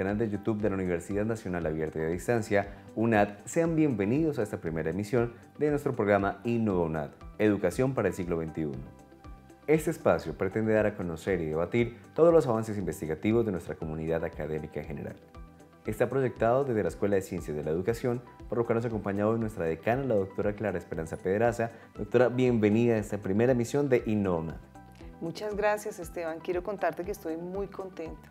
canal de YouTube de la Universidad Nacional Abierta y a Distancia, UNAD, sean bienvenidos a esta primera emisión de nuestro programa Innova UNAD, Educación para el siglo XXI. Este espacio pretende dar a conocer y debatir todos los avances investigativos de nuestra comunidad académica en general. Está proyectado desde la Escuela de Ciencias de la Educación, por lo que nos acompaña hoy nuestra decana, la doctora Clara Esperanza Pedraza. Doctora, bienvenida a esta primera emisión de Innova UNAD. Muchas gracias Esteban, quiero contarte que estoy muy contenta.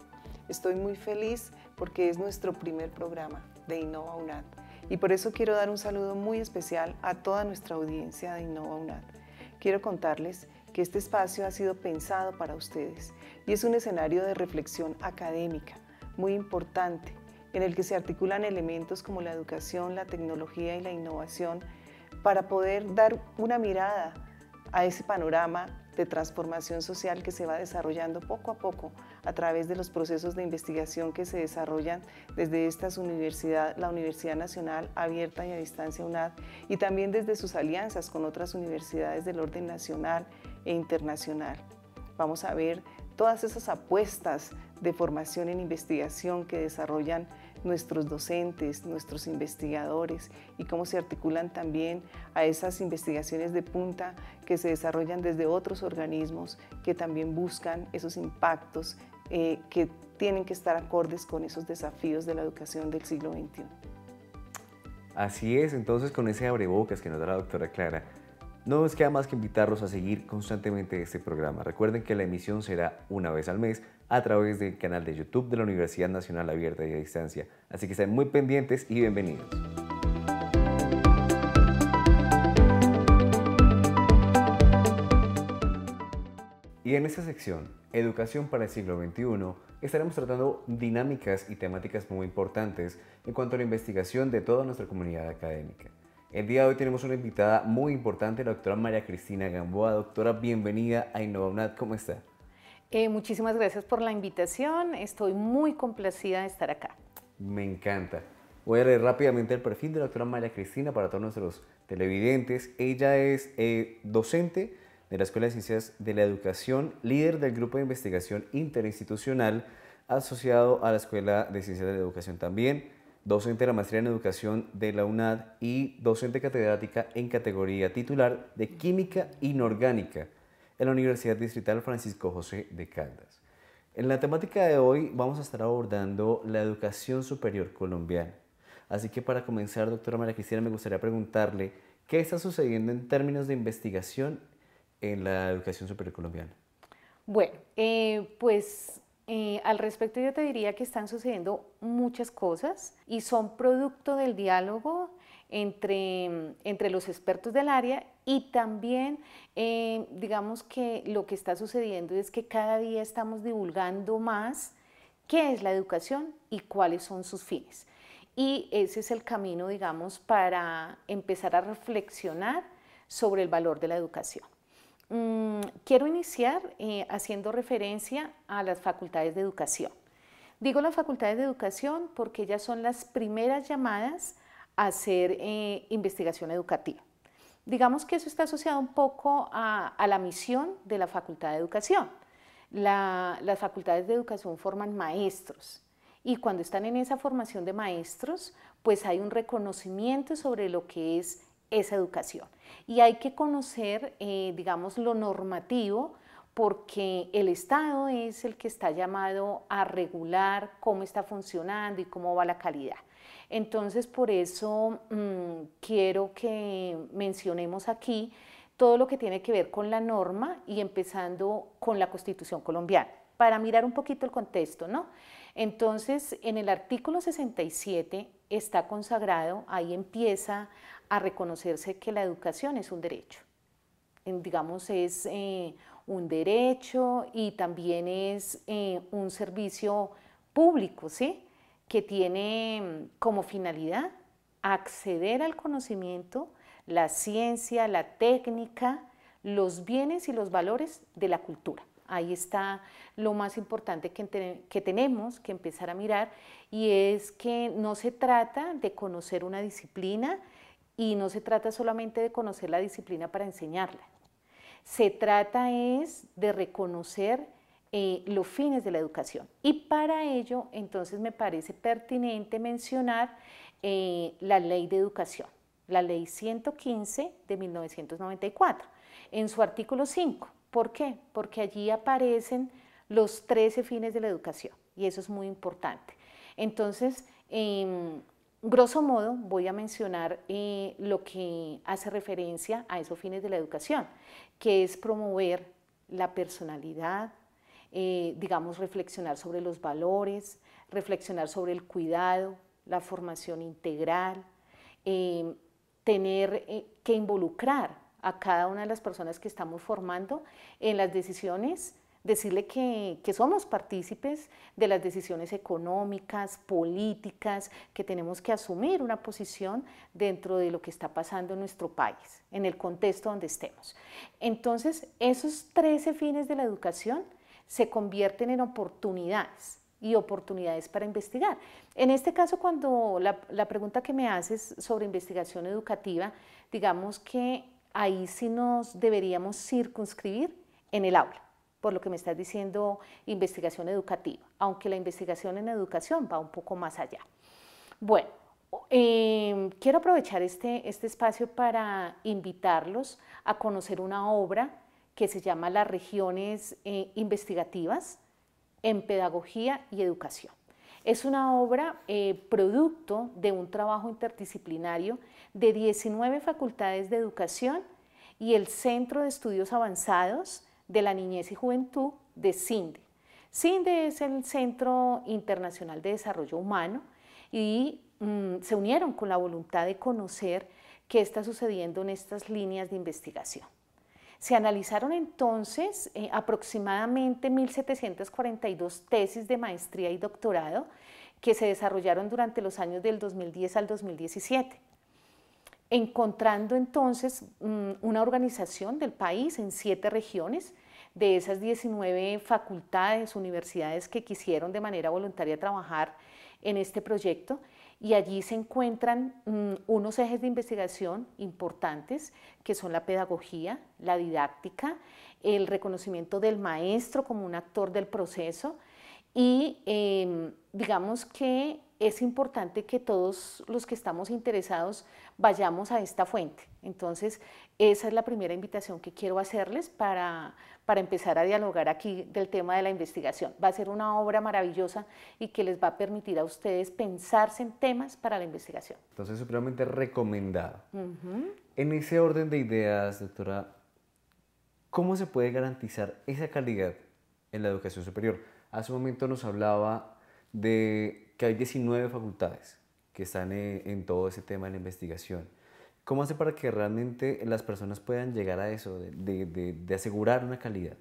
Estoy muy feliz porque es nuestro primer programa de Innova UNAD y por eso quiero dar un saludo muy especial a toda nuestra audiencia de Innova UNAD. Quiero contarles que este espacio ha sido pensado para ustedes y es un escenario de reflexión académica muy importante en el que se articulan elementos como la educación, la tecnología y la innovación para poder dar una mirada a ese panorama de transformación social que se va desarrollando poco a poco a través de los procesos de investigación que se desarrollan desde esta universidad, la Universidad Nacional Abierta y a Distancia UNAD, y también desde sus alianzas con otras universidades del orden nacional e internacional. Vamos a ver todas esas apuestas de formación en investigación que desarrollan nuestros docentes, nuestros investigadores y cómo se articulan también a esas investigaciones de punta que se desarrollan desde otros organismos que también buscan esos impactos eh, que tienen que estar acordes con esos desafíos de la educación del siglo XXI. Así es, entonces con ese abrebocas que nos da la doctora Clara, no nos queda más que invitarlos a seguir constantemente este programa. Recuerden que la emisión será una vez al mes a través del canal de YouTube de la Universidad Nacional Abierta y a Distancia. Así que estén muy pendientes y bienvenidos. Y en esta sección, Educación para el siglo XXI, estaremos tratando dinámicas y temáticas muy importantes en cuanto a la investigación de toda nuestra comunidad académica. El día de hoy tenemos una invitada muy importante, la doctora María Cristina Gamboa. Doctora, bienvenida a InnovaUNAD. ¿Cómo está? Eh, muchísimas gracias por la invitación. Estoy muy complacida de estar acá. Me encanta. Voy a leer rápidamente el perfil de la doctora María Cristina para todos nuestros televidentes. Ella es eh, docente de la Escuela de Ciencias de la Educación, líder del Grupo de Investigación Interinstitucional asociado a la Escuela de Ciencias de la Educación también docente de la maestría en educación de la UNAD y docente catedrática en categoría titular de química inorgánica en la Universidad Distrital Francisco José de Caldas. En la temática de hoy vamos a estar abordando la educación superior colombiana. Así que para comenzar, doctora María Cristina, me gustaría preguntarle qué está sucediendo en términos de investigación en la educación superior colombiana. Bueno, eh, pues eh, al respecto yo te diría que están sucediendo muchas cosas y son producto del diálogo entre, los expertos del área y también eh, digamos que lo que está sucediendo es que cada día estamos divulgando más qué es la educación y cuáles son sus fines. Y ese es el camino, digamos, para empezar a reflexionar sobre el valor de la educación. Mm, quiero iniciar eh, haciendo referencia a las facultades de educación. Digo las facultades de educación porque ellas son las primeras llamadas a hacer eh, investigación educativa. Digamos que eso está asociado un poco a, la misión de la facultad de educación. las facultades de educación forman maestros y cuando están en esa formación de maestros, pues hay un reconocimiento sobre lo que es es educación. Y hay que conocer, eh, digamos, lo normativo porque el Estado es el que está llamado a regular cómo está funcionando y cómo va la calidad. Entonces, por eso mm, quiero que mencionemos aquí todo lo que tiene que ver con la norma y empezando con la Constitución colombiana, para mirar un poquito el contexto, ¿no? Entonces, en el artículo 67 está consagrado, ahí empieza a reconocerse que la educación es un derecho. digamos, es eh, un derecho y también es eh, un servicio público, ¿sí? Que tiene mm, como finalidad acceder al conocimiento, la ciencia, la técnica, los bienes y los valores de la cultura. Ahí está lo más importante que, que, tenemos que empezar a mirar y es que no se trata de conocer una disciplina y no se trata solamente de conocer la disciplina para enseñarla. Se trata es de reconocer eh, los fines de la educación. Y para ello, entonces, me parece pertinente mencionar eh, la ley de educación, la ley 115 de 1994, en su artículo 5. ¿Por qué? Porque allí aparecen los 13 fines de la educación y eso es muy importante. Entonces, em, Grosso modo, voy a mencionar eh, lo que hace referencia a esos fines de la educación, que es promover la personalidad, eh, digamos, reflexionar sobre los valores, reflexionar sobre el cuidado, la formación integral, eh, tener que involucrar a cada una de las personas que estamos formando en las decisiones decirle que, somos partícipes de las decisiones económicas, políticas, que tenemos que asumir una posición dentro de lo que está pasando en nuestro país, en el contexto donde estemos. Entonces, esos 13 fines de la educación se convierten en oportunidades y oportunidades para investigar. En este caso, cuando la, la pregunta que me haces sobre investigación educativa, digamos que ahí sí nos deberíamos circunscribir en el aula por lo que me estás diciendo, investigación educativa, aunque la investigación en educación va un poco más allá. Bueno, em, quiero aprovechar este, este, espacio para invitarlos a conocer una obra que se llama Las regiones eh, investigativas en pedagogía y educación. Es una obra eh, producto de un trabajo interdisciplinario de 19 facultades de educación y el Centro de Estudios Avanzados de la Niñez y Juventud de CINDE. CINDE es el Centro Internacional de Desarrollo Humano y mm, se unieron con la voluntad de conocer qué está sucediendo en estas líneas de investigación. Se analizaron entonces eh, aproximadamente 1.742 tesis de maestría y doctorado que se desarrollaron durante los años del 2010 al 2017 encontrando entonces mm, una organización del país en siete regiones, de esas 19 facultades, universidades que quisieron de manera voluntaria trabajar en este proyecto y allí se encuentran mm, unos ejes de investigación importantes que son la pedagogía, la didáctica, el reconocimiento del maestro como un actor del proceso, y em, digamos que es importante que todos los que estamos interesados vayamos a esta fuente. Entonces, esa es la primera invitación que quiero hacerles para, empezar a dialogar aquí del tema de la investigación. Va a ser una obra maravillosa y que les va a permitir a ustedes pensarse en temas para la investigación. Entonces, supremamente recomendado. En ese orden de ideas, doctora, ¿cómo se puede garantizar esa calidad en la educación superior? Hace un momento nos hablaba de que hay 19 facultades que están en todo ese tema de la investigación. ¿Cómo hace para que realmente las personas puedan llegar a eso, de, asegurar una calidad?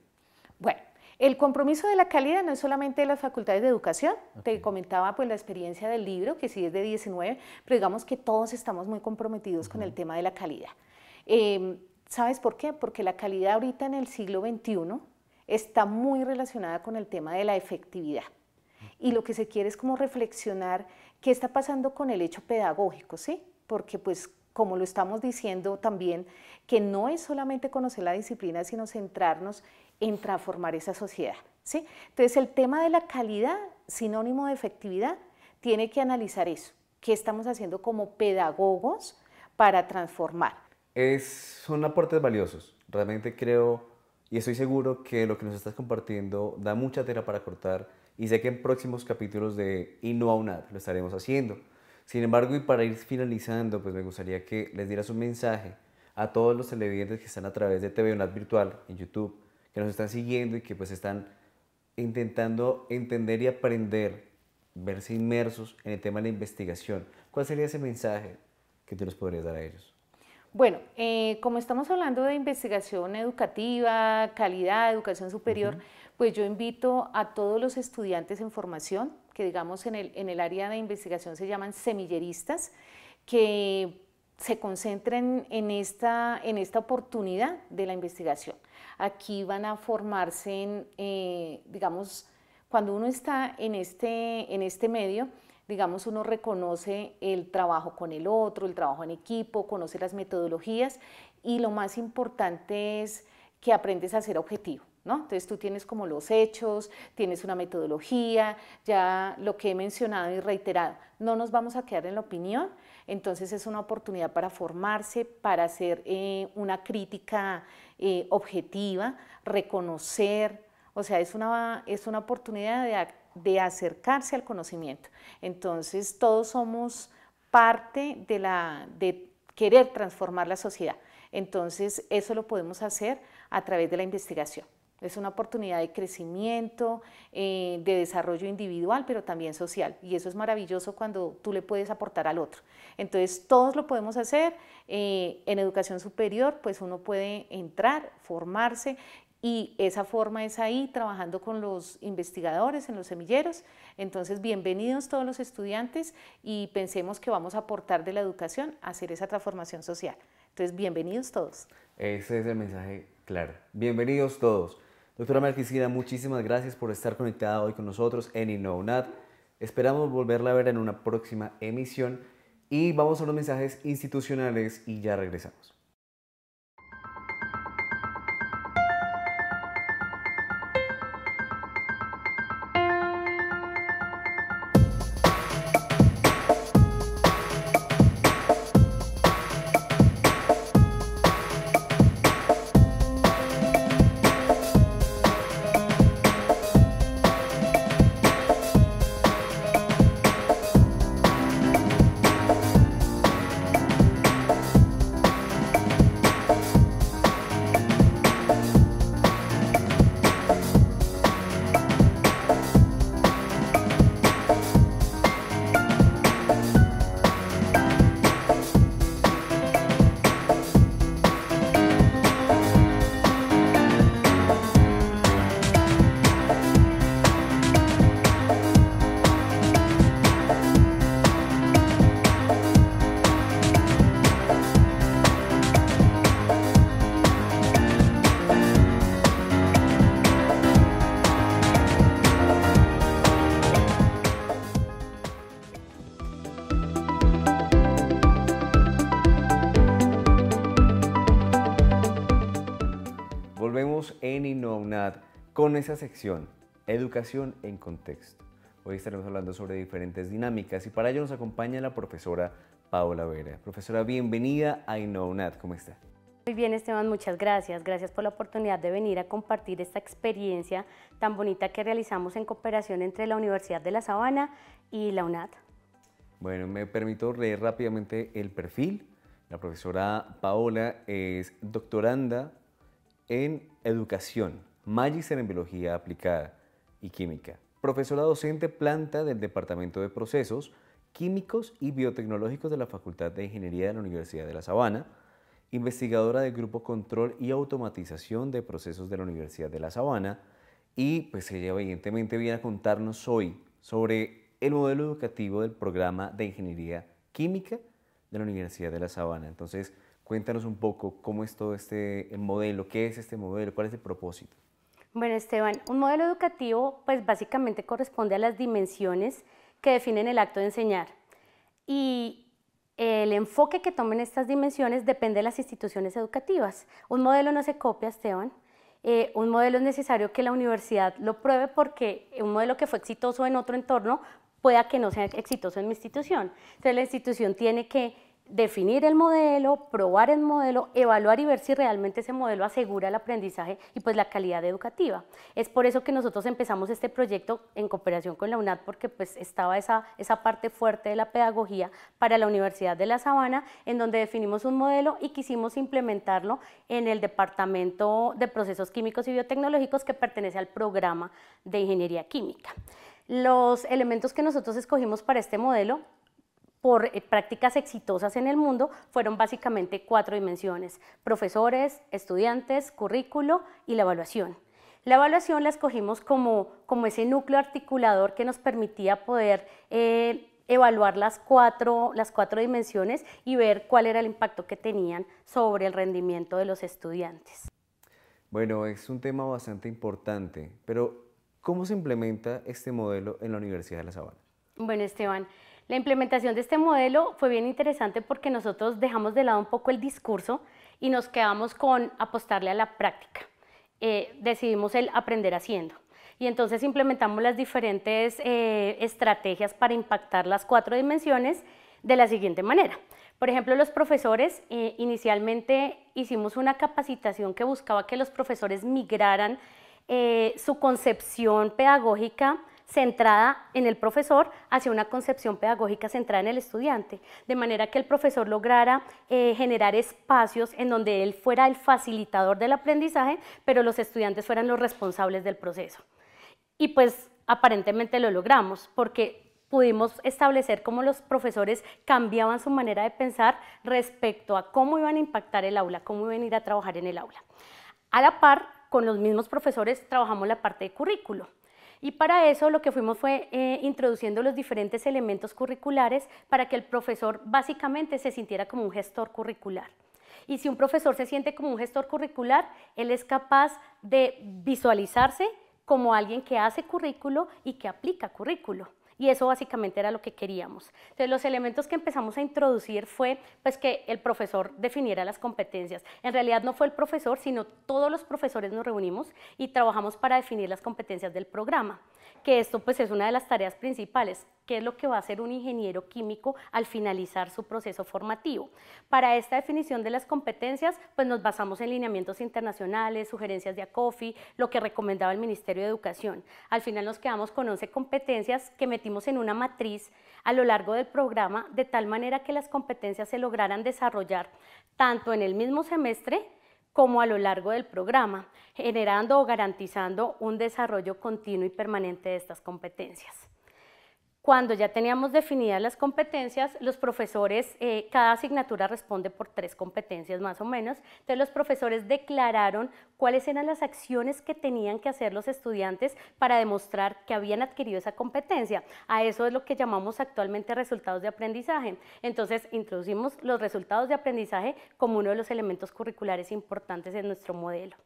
Bueno, el compromiso de la calidad no es solamente de las facultades de educación, te comentaba pues la experiencia del libro, que sí es de 19, pero digamos que todos estamos muy comprometidos con el tema de la calidad. Em, ¿Sabes por qué? Porque la calidad ahorita en el siglo XXI está muy relacionada con el tema de la efectividad. Y lo que se quiere es como reflexionar qué está pasando con el hecho pedagógico, ¿sí? Porque pues como lo estamos diciendo también, que no es solamente conocer la disciplina, sino centrarnos en transformar esa sociedad, ¿sí? Entonces el tema de la calidad, sinónimo de efectividad, tiene que analizar eso. ¿Qué estamos haciendo como pedagogos para transformar? Es, son aportes valiosos. Realmente creo y estoy seguro que lo que nos estás compartiendo da mucha tela para cortar y sé que en próximos capítulos de Y no lo estaremos haciendo. Sin embargo, y para ir finalizando, pues me gustaría que les dieras un mensaje a todos los televidentes que están a través de TV Unad Virtual en YouTube, que nos están siguiendo y que pues están intentando entender y aprender, verse inmersos en el tema de la investigación. ¿Cuál sería ese mensaje que te los podrías dar a ellos? Bueno, eh, como estamos hablando de investigación educativa, calidad, educación superior, pues yo invito a todos los estudiantes en formación, que digamos en el, área de investigación se llaman semilleristas, que se concentren en esta, oportunidad de la investigación. Aquí van a formarse, en, eh, digamos, cuando uno está en este, en este medio, digamos, uno reconoce el trabajo con el otro, el trabajo en equipo, conoce las metodologías y lo más importante es que aprendes a ser objetivo. ¿No? Entonces tú tienes como los hechos, tienes una metodología, ya lo que he mencionado y reiterado, no nos vamos a quedar en la opinión, entonces es una oportunidad para formarse, para hacer eh, una crítica eh, objetiva, reconocer, o sea, es una, es una oportunidad de de acercarse al conocimiento. Entonces, todos somos parte de, la, de querer transformar la sociedad. Entonces, eso lo podemos hacer a través de la investigación. Es una oportunidad de crecimiento, eh, de desarrollo individual, pero también social. Y eso es maravilloso cuando tú le puedes aportar al otro. Entonces, todos lo podemos hacer. Eh, en educación superior, pues uno puede entrar, formarse y esa forma es ahí trabajando con los investigadores en los semilleros. Entonces, bienvenidos todos los estudiantes y pensemos que vamos a aportar de la educación a hacer esa transformación social. Entonces, bienvenidos todos. Ese es el mensaje claro. Bienvenidos todos. Doctora Marquisina, muchísimas gracias por estar conectada hoy con nosotros en Innovat. Esperamos volverla a ver en una próxima emisión y vamos a los mensajes institucionales y ya regresamos. en InnovNat con esa sección, Educación en Contexto. Hoy estaremos hablando sobre diferentes dinámicas y para ello nos acompaña la profesora Paola Vera. Profesora, bienvenida a InnovNat, ¿cómo está? Muy bien Esteban, muchas gracias. Gracias por la oportunidad de venir a compartir esta experiencia tan bonita que realizamos en cooperación entre la Universidad de La Sabana y la UNAD. Bueno, me permito leer rápidamente el perfil. La profesora Paola es doctoranda en Educación, Magister en Biología Aplicada y Química. Profesora docente planta del Departamento de Procesos Químicos y Biotecnológicos de la Facultad de Ingeniería de la Universidad de La Sabana. Investigadora del Grupo Control y Automatización de Procesos de la Universidad de La Sabana. Y pues ella evidentemente viene a contarnos hoy sobre el modelo educativo del programa de Ingeniería Química de la Universidad de La Sabana. Entonces, Cuéntanos un poco cómo es todo este modelo, qué es este modelo, cuál es el propósito. Bueno, Esteban, un modelo educativo pues básicamente corresponde a las dimensiones que definen el acto de enseñar. Y el enfoque que tomen estas dimensiones depende de las instituciones educativas. Un modelo no se copia, Esteban. Eh, un modelo es necesario que la universidad lo pruebe porque un modelo que fue exitoso en otro entorno pueda que no sea exitoso en mi institución. Entonces la institución tiene que definir el modelo, probar el modelo, evaluar y ver si realmente ese modelo asegura el aprendizaje y pues la calidad educativa. Es por eso que nosotros empezamos este proyecto en cooperación con la UNAD porque pues estaba esa, esa parte fuerte de la pedagogía para la Universidad de La Sabana en donde definimos un modelo y quisimos implementarlo en el Departamento de Procesos Químicos y Biotecnológicos que pertenece al programa de Ingeniería Química. Los elementos que nosotros escogimos para este modelo por eh, prácticas exitosas en el mundo fueron básicamente cuatro dimensiones, profesores, estudiantes, currículo y la evaluación. La evaluación la escogimos como, como ese núcleo articulador que nos permitía poder eh, evaluar las cuatro, las cuatro dimensiones y ver cuál era el impacto que tenían sobre el rendimiento de los estudiantes. Bueno, es un tema bastante importante, pero ¿cómo se implementa este modelo en la Universidad de La Sabana? Bueno, Esteban, la implementación de este modelo fue bien interesante porque nosotros dejamos de lado un poco el discurso y nos quedamos con apostarle a la práctica. Eh, decidimos el aprender haciendo. Y entonces implementamos las diferentes eh, estrategias para impactar las cuatro dimensiones de la siguiente manera. Por ejemplo, los profesores, eh, inicialmente hicimos una capacitación que buscaba que los profesores migraran su concepción pedagógica centrada en el profesor hacia una concepción pedagógica centrada en el estudiante, de manera que el profesor lograra eh, generar espacios en donde él fuera el facilitador del aprendizaje, pero los estudiantes fueran los responsables del proceso. Y pues aparentemente lo logramos, porque pudimos establecer cómo los profesores cambiaban su manera de pensar respecto a cómo iban a impactar el aula, cómo iban a ir a trabajar en el aula. A la par, con los mismos profesores trabajamos la parte de currículo. Y para eso lo que fuimos fue eh, introduciendo los diferentes elementos curriculares para que el profesor básicamente se sintiera como un gestor curricular. Y si un profesor se siente como un gestor curricular, él es capaz de visualizarse como alguien que hace currículo y que aplica currículo y eso básicamente era lo que queríamos. Entonces los elementos que empezamos a introducir fue pues que el profesor definiera las competencias. En realidad no fue el profesor, sino todos los profesores nos reunimos y trabajamos para definir las competencias del programa, que esto pues es una de las tareas principales qué es lo que va a hacer un ingeniero químico al finalizar su proceso formativo. Para esta definición de las competencias, pues nos basamos en lineamientos internacionales, sugerencias de ACOFI, lo que recomendaba el Ministerio de Educación. Al final nos quedamos con 11 competencias que metimos en una matriz a lo largo del programa, de tal manera que las competencias se lograran desarrollar tanto en el mismo semestre como a lo largo del programa, generando o garantizando un desarrollo continuo y permanente de estas competencias. Cuando ya teníamos definidas las competencias, los profesores, eh, cada asignatura responde por tres competencias más o menos, entonces los profesores declararon cuáles eran las acciones que tenían que hacer los estudiantes para demostrar que habían adquirido esa competencia. A eso es lo que llamamos actualmente resultados de aprendizaje. Entonces introducimos los resultados de aprendizaje como uno de los elementos curriculares importantes en nuestro modelo.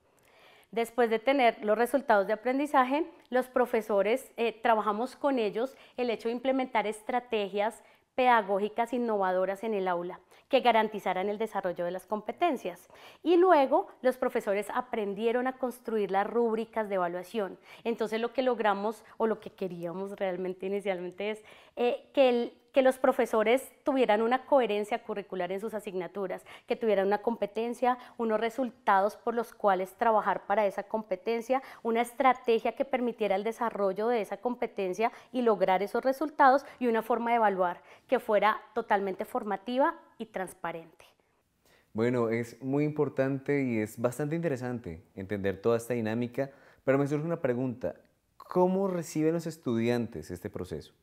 Después de tener los resultados de aprendizaje, los profesores eh, trabajamos con ellos el hecho de implementar estrategias pedagógicas innovadoras en el aula que garantizaran el desarrollo de las competencias. Y luego los profesores aprendieron a construir las rúbricas de evaluación. Entonces lo que logramos o lo que queríamos realmente inicialmente es eh, que el que los profesores tuvieran una coherencia curricular en sus asignaturas, que tuvieran una competencia, unos resultados por los cuales trabajar para esa competencia, una estrategia que permitiera el desarrollo de esa competencia y lograr esos resultados y una forma de evaluar que fuera totalmente formativa y transparente. Bueno, es muy importante y es bastante interesante entender toda esta dinámica, pero me surge una pregunta. ¿Cómo reciben los estudiantes este proceso?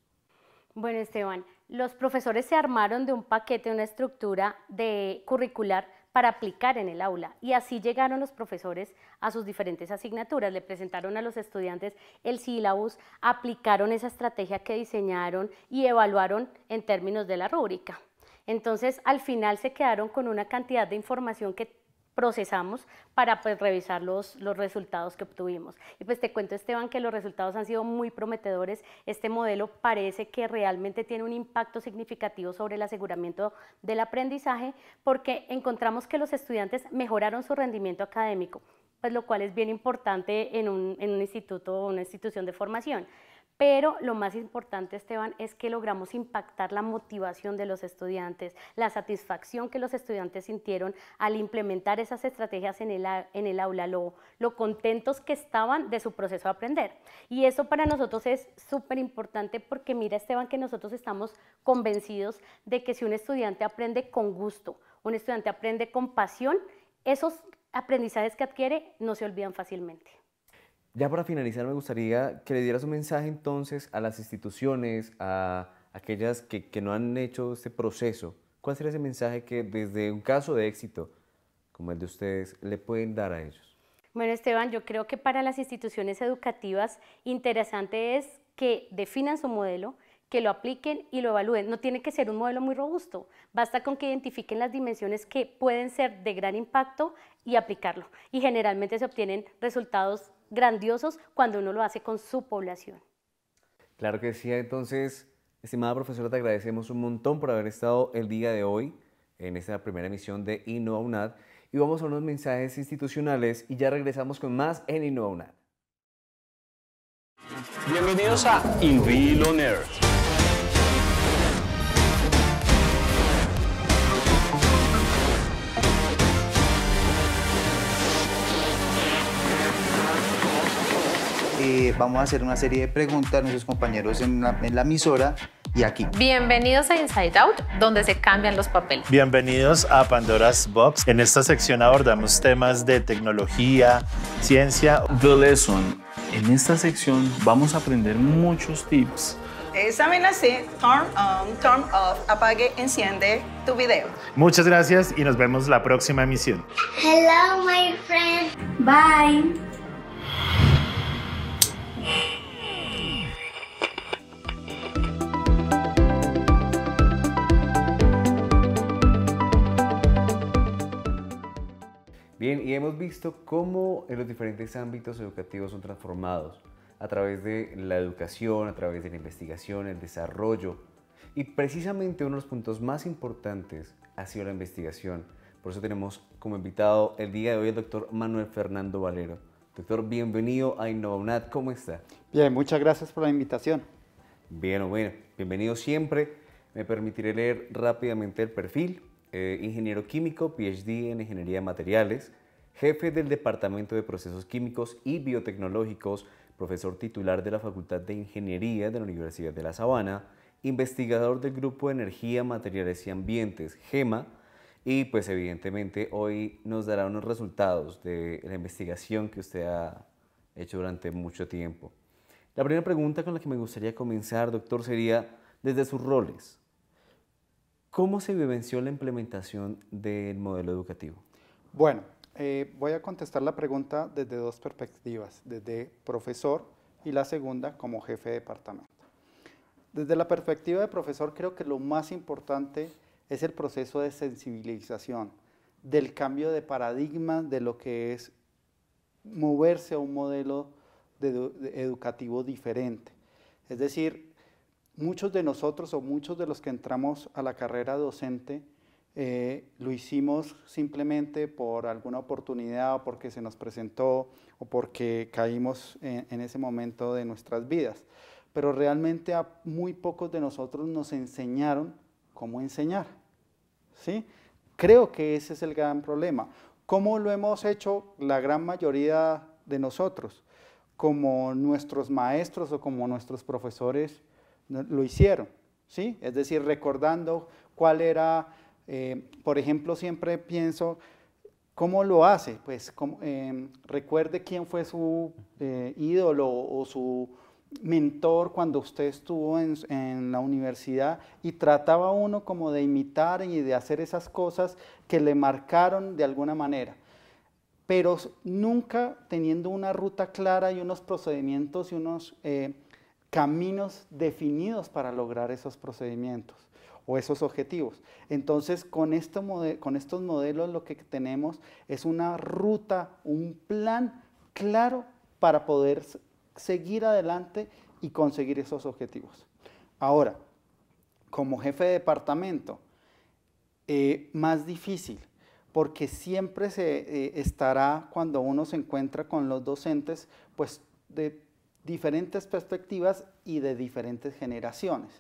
Bueno, Esteban, los profesores se armaron de un paquete, una estructura de curricular para aplicar en el aula y así llegaron los profesores a sus diferentes asignaturas, le presentaron a los estudiantes el sílabus, aplicaron esa estrategia que diseñaron y evaluaron en términos de la rúbrica. Entonces, al final se quedaron con una cantidad de información que procesamos para pues, revisar los, los resultados que obtuvimos. Y pues te cuento Esteban que los resultados han sido muy prometedores. Este modelo parece que realmente tiene un impacto significativo sobre el aseguramiento del aprendizaje porque encontramos que los estudiantes mejoraron su rendimiento académico, pues lo cual es bien importante en un, en un instituto o una institución de formación pero lo más importante, Esteban, es que logramos impactar la motivación de los estudiantes, la satisfacción que los estudiantes sintieron al implementar esas estrategias en el, aula, lo, lo contentos que estaban de su proceso de aprender. Y eso para nosotros es súper importante porque mira, Esteban, que nosotros estamos convencidos de que si un estudiante aprende con gusto, un estudiante aprende con pasión, esos aprendizajes que adquiere no se olvidan fácilmente ya para finalizar me gustaría que le dieras un mensaje entonces a las instituciones, a aquellas que, que no han hecho este proceso. ¿Cuál sería ese mensaje que desde un caso de éxito como el de ustedes le pueden dar a ellos? Bueno, Esteban, yo creo que para las instituciones educativas interesante es que definan su modelo, que lo apliquen y lo evalúen. No tiene que ser un modelo muy robusto, basta con que identifiquen las dimensiones que pueden ser de gran impacto y aplicarlo. Y generalmente se obtienen resultados grandiosos cuando uno lo hace con su población. Claro que sí, entonces, estimada profesora, te agradecemos un montón por haber estado el día de hoy en esta primera emisión de InnovaUNAD y vamos a unos mensajes institucionales y ya regresamos con más en InnovaUNAD. Bienvenidos a In Eh, vamos a hacer una serie de preguntas a nuestros compañeros en la, emisora y aquí. Bienvenidos a Inside Out, donde se cambian los papeles. Bienvenidos a Pandora's Box. En esta sección abordamos temas de tecnología, ciencia. The Lesson. En esta sección vamos a aprender muchos tips. Esa Turn on, turn off, apague, enciende tu video. Muchas gracias y nos vemos la próxima emisión. Hello, my friend. Bye. Bien, y hemos visto cómo en los diferentes ámbitos educativos son transformados a través de la educación, a través de la investigación, el desarrollo. Y precisamente uno de los puntos más importantes ha sido la investigación. Por eso tenemos como invitado el día de hoy el doctor Manuel Fernando Valero, Doctor, bienvenido a InnovaUNAT, ¿cómo está? Bien, muchas gracias por la invitación. Bien, bueno, bienvenido siempre. Me permitiré leer rápidamente el perfil. Eh, ingeniero químico, PhD en Ingeniería de Materiales, jefe del Departamento de Procesos Químicos y Biotecnológicos, profesor titular de la Facultad de Ingeniería de la Universidad de La Sabana, investigador del Grupo de Energía, Materiales y Ambientes, GEMA, y pues evidentemente hoy nos dará unos resultados de la investigación que usted ha hecho durante mucho tiempo. La primera pregunta con la que me gustaría comenzar, doctor, sería desde sus roles. ¿Cómo se vivenció la implementación del modelo educativo? Bueno, eh, voy a contestar la pregunta desde dos perspectivas, desde profesor y la segunda como jefe de departamento. Desde la perspectiva de profesor, creo que lo más importante es es el proceso de sensibilización, del cambio de paradigma de lo que es moverse a un modelo educativo diferente. Es decir, muchos de nosotros o muchos de los que entramos a la carrera docente eh, lo hicimos simplemente por alguna oportunidad o porque se nos presentó o porque caímos en ese momento de nuestras vidas. Pero realmente a muy pocos de nosotros nos enseñaron cómo enseñar. Creo que ese es el gran problema. ¿Cómo lo hemos hecho la gran mayoría de nosotros? Como nuestros maestros o como nuestros profesores lo hicieron, ¿sí? Es decir, recordando cuál era, eh, por ejemplo, siempre pienso, ¿cómo lo hace? Pues eh, recuerde quién fue su eh, ídolo o su mentor cuando usted estuvo en, la universidad y trataba uno como de imitar y de hacer esas cosas que le marcaron de alguna manera, pero nunca teniendo una ruta clara y unos procedimientos y unos eh, caminos definidos para lograr esos procedimientos o esos objetivos. Entonces, con, con estos modelos lo que tenemos es una ruta, un plan claro para poder seguir adelante y conseguir esos objetivos. Ahora, como jefe de departamento, eh, más difícil, porque siempre se eh, estará cuando uno se encuentra con los docentes, pues de diferentes perspectivas y de diferentes generaciones.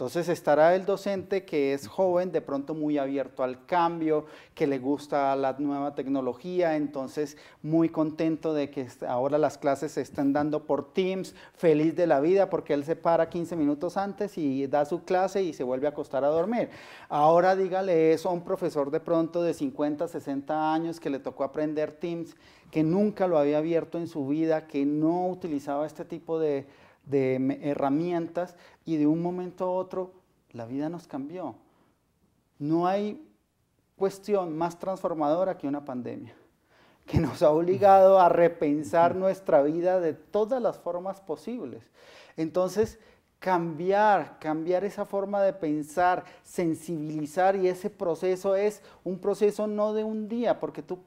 Entonces estará el docente que es joven, de pronto muy abierto al cambio, que le gusta la nueva tecnología, entonces muy contento de que ahora las clases se están dando por Teams, feliz de la vida porque él se para 15 minutos antes y da su clase y se vuelve a acostar a dormir. Ahora dígale eso a un profesor de pronto de 50, 60 años que le tocó aprender Teams, que nunca lo había abierto en su vida, que no utilizaba este tipo de de herramientas y de un momento a otro la vida nos cambió. No hay cuestión más transformadora que una pandemia, que nos ha obligado a repensar nuestra vida de todas las formas posibles. Entonces, cambiar, cambiar esa forma de pensar, sensibilizar y ese proceso es un proceso no de un día, porque tú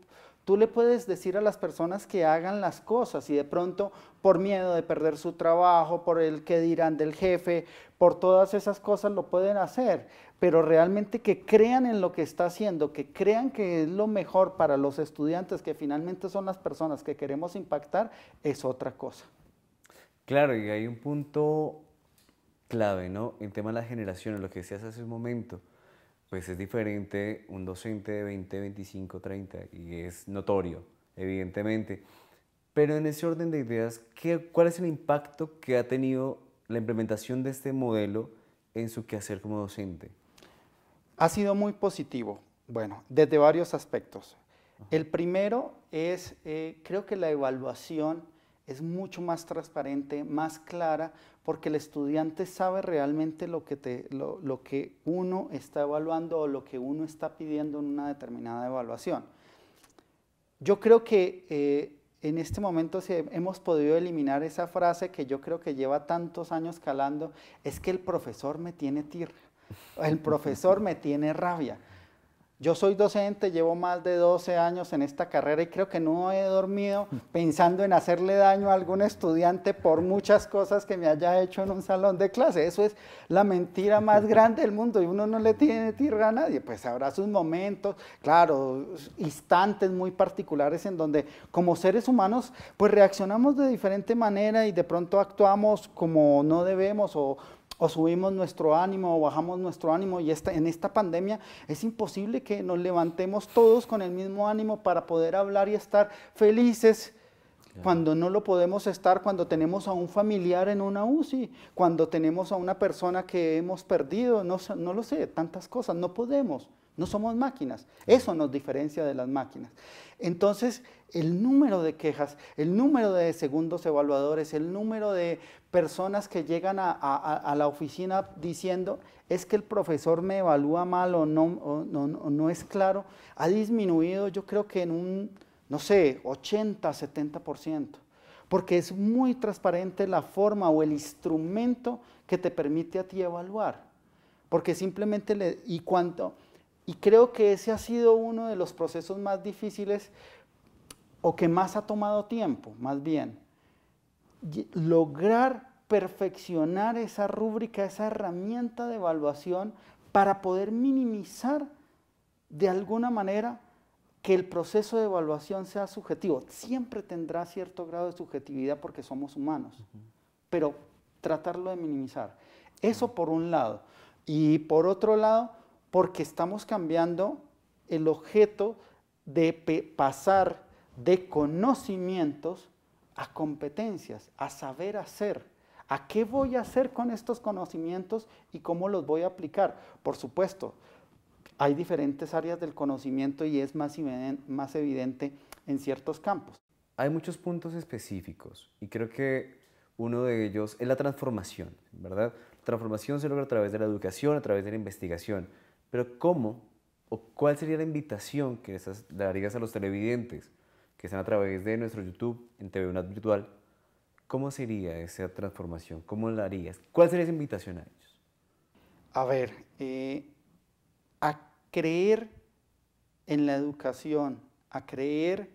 Tú le puedes decir a las personas que hagan las cosas y de pronto por miedo de perder su trabajo, por el que dirán del jefe, por todas esas cosas lo pueden hacer, pero realmente que crean en lo que está haciendo, que crean que es lo mejor para los estudiantes, que finalmente son las personas que queremos impactar, es otra cosa. Claro, y hay un punto clave, ¿no? En tema de las generaciones, lo que decías hace un momento pues es diferente un docente de 20, 25, 30 y es notorio, evidentemente. Pero en ese orden de ideas, ¿cuál es el impacto que ha tenido la implementación de este modelo en su quehacer como docente? Ha sido muy positivo, bueno, desde varios aspectos. El primero es, eh, creo que la evaluación es mucho más transparente, más clara, porque el estudiante sabe realmente lo que, uno está evaluando o lo que uno está pidiendo en una determinada evaluación. Yo creo que eh, en este momento si hemos podido eliminar esa frase que yo creo que lleva tantos años calando, es que el profesor me tiene tirra, el profesor me tiene rabia. Yo soy docente, llevo más de 12 años en esta carrera y creo que no he dormido mm. pensando en hacerle daño a algún estudiante por muchas cosas que me haya hecho en un salón de clase. Eso es la mentira más grande del mundo y uno no le tiene tierra a nadie. Pues habrá sus momentos, claro, instantes muy particulares en donde como seres humanos pues reaccionamos de diferente manera y de pronto actuamos como no debemos o o subimos nuestro ánimo o bajamos nuestro ánimo y esta, en esta pandemia es imposible que nos levantemos todos con el mismo ánimo para poder hablar y estar felices cuando no lo podemos estar, cuando tenemos a un familiar en una UCI, cuando tenemos a una persona que hemos perdido, no, no lo sé, tantas cosas, no podemos. No somos máquinas. Eso nos diferencia de las máquinas. Entonces, el número de quejas, el número de segundos evaluadores, el número de personas que llegan a, la oficina diciendo es que el profesor me evalúa mal o no, no, es claro, ha disminuido yo creo que en un, no sé, 80, 70% porque es muy transparente la forma o el instrumento que te permite a ti evaluar. Porque simplemente, le, y cuánto, y creo que ese ha sido uno de los procesos más difíciles o que más ha tomado tiempo, más bien. Lograr perfeccionar esa rúbrica, esa herramienta de evaluación para poder minimizar de alguna manera que el proceso de evaluación sea subjetivo. Siempre tendrá cierto grado de subjetividad porque somos humanos, pero tratarlo de minimizar. Eso por un lado. Y por otro lado, porque estamos cambiando el objeto de pasar de conocimientos a competencias, a saber hacer. ¿A qué voy a hacer con estos conocimientos y cómo los voy a aplicar? Por supuesto, hay diferentes áreas del conocimiento y es más, evidente en ciertos campos. Hay muchos puntos específicos y creo que uno de ellos es la transformación, ¿verdad? La Transformación se logra a través de la educación, a través de la investigación. Pero ¿cómo o cuál sería la invitación que esas darías a los televidentes que están a través de nuestro YouTube en TV Unad Virtual? ¿Cómo sería esa transformación? ¿Cómo la harías? ¿Cuál sería esa invitación a ellos? A ver, eh, a creer en la educación, a creer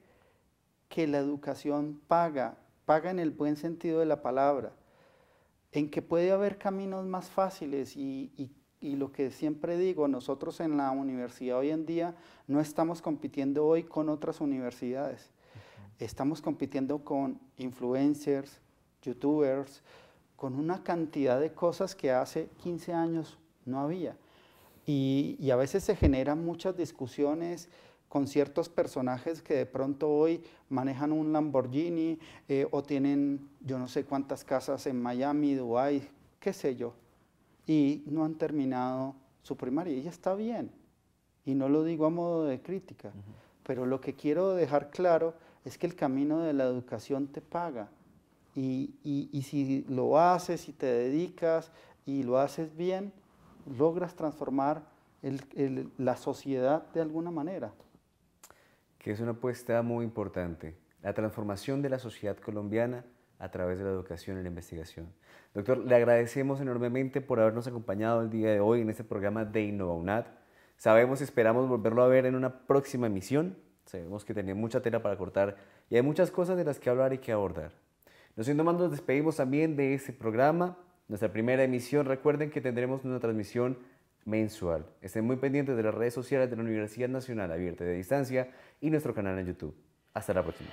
que la educación paga, paga en el buen sentido de la palabra, en que puede haber caminos más fáciles y, y y lo que siempre digo, nosotros en la universidad hoy en día no estamos compitiendo hoy con otras universidades. Estamos compitiendo con influencers, youtubers, con una cantidad de cosas que hace 15 años no había. Y, a veces se generan muchas discusiones con ciertos personajes que de pronto hoy manejan un Lamborghini eh, o tienen yo no sé cuántas casas en Miami, Dubai, qué sé yo y no han terminado su primaria. Y está bien, y no lo digo a modo de crítica, pero lo que quiero dejar claro es que el camino de la educación te paga. Y, si lo haces si te dedicas y lo haces bien, logras transformar la sociedad de alguna manera. Que es una apuesta muy importante. La transformación de la sociedad colombiana a través de la educación y la investigación. Doctor, le agradecemos enormemente por habernos acompañado el día de hoy en este programa de InnovaUNAD. Sabemos y esperamos volverlo a ver en una próxima emisión. Sabemos que tenía mucha tela para cortar y hay muchas cosas de las que hablar y que abordar. Nos siendo más, nos despedimos también de este programa, nuestra primera emisión. Recuerden que tendremos una transmisión mensual. Estén muy pendientes de las redes sociales de la Universidad Nacional Abierta de Distancia y nuestro canal en YouTube. Hasta la próxima.